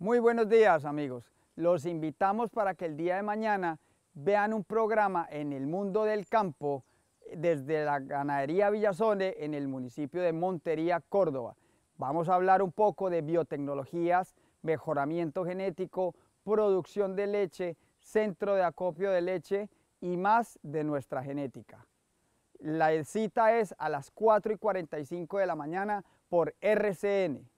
Muy buenos días amigos. Los invitamos para que el día de mañana vean un programa en el mundo del campo desde la ganadería Villazone en el municipio de Montería, Córdoba. Vamos a hablar un poco de biotecnologías, mejoramiento genético, producción de leche, centro de acopio de leche y más de nuestra genética. La cita es a las 4 y 45 de la mañana por RCN.